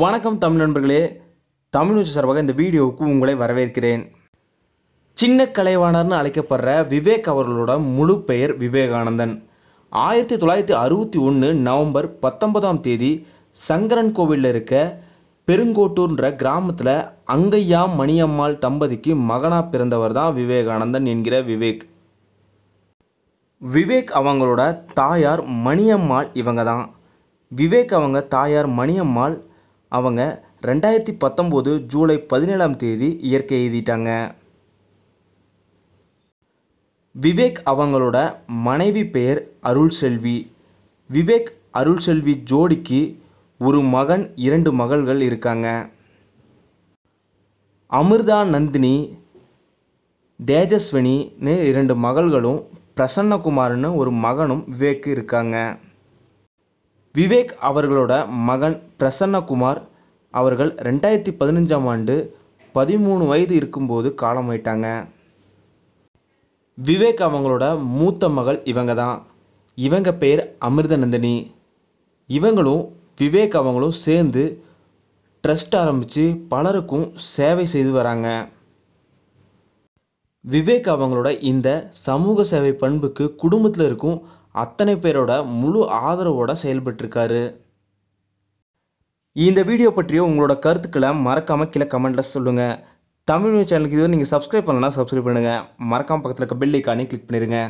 வணக்கம் தமிழ் நண்பர்களே தமிழ் நியூஸ் சார்பாக இந்த வீடியோவுக்கு உங்களை வரவேற்கிறேன் சின்ன கலைவாணர்னு அழைக்கப்படுற விவேக் அவர்களோட முழு பெயர் விவேகானந்தன் ஆயிரத்தி தொள்ளாயிரத்தி அறுபத்தி ஒன்று நவம்பர் பத்தொன்பதாம் தேதி சங்கரன் கோவிலில் இருக்க பெருங்கோட்டூர்ன்ற கிராமத்தில் அங்கையா மணியம்மாள் தம்பதிக்கு மகனாக பிறந்தவர் தான் விவேகானந்தன் என்கிற விவேக் விவேக் அவங்களோட தாயார் மணியம்மாள் இவங்க தான் விவேக் அவங்க தாயார் மணியம்மாள் அவங்க ரெண்டாயிரத்தி பத்தொம்போது ஜூலை பதினேழாம் தேதி இயற்கை எழுதிட்டாங்க விவேக் அவங்களோட மனைவி பெயர் அருள் செல்வி விவேக் அருள் செல்வி ஜோடிக்கு ஒரு மகன் இரண்டு மகள்கள் இருக்காங்க அமிர்தா நந்தினி தேஜஸ்வினின்னு இரண்டு மகள்களும் பிரசன்னகுமார்னு ஒரு மகனும் விவேக்கு இருக்காங்க விவேக் அவர்களோட மகன் பிரசன்னகுமார் அவர்கள் ரெண்டாயிரத்தி பதினஞ்சாம் ஆண்டு பதிமூணு வயது இருக்கும்போது காலமாயிட்டாங்க விவேக் அவங்களோட மூத்த மகள் இவங்க தான் இவங்க பேர் அமிர்தநந்தினி இவங்களும் விவேக் அவங்களும் சேர்ந்து ட்ரஸ்ட் ஆரம்பித்து பலருக்கும் சேவை செய்து வராங்க விவேக் அவங்களோட இந்த சமூக சேவை பண்புக்கு குடும்பத்தில் இருக்கும் அத்தனை பேரோட முழு ஆதரவோட செயல்பட்டிருக்காரு இந்த வீடியோ பற்றிய உங்களோட கருத்துக்களை மறக்காமல் கீழே கமெண்ட்டில் சொல்லுங்கள் தமிழ் சேனலுக்கு இது நீங்கள் சப்ஸ்கிரைப் பண்ணலன்னா சப்ஸ்கிரைப் பண்ணுங்கள் மறக்காமல் பக்கத்தில் இருக்க பெல் ஐக்கானே கிளிக் பண்ணிடுங்க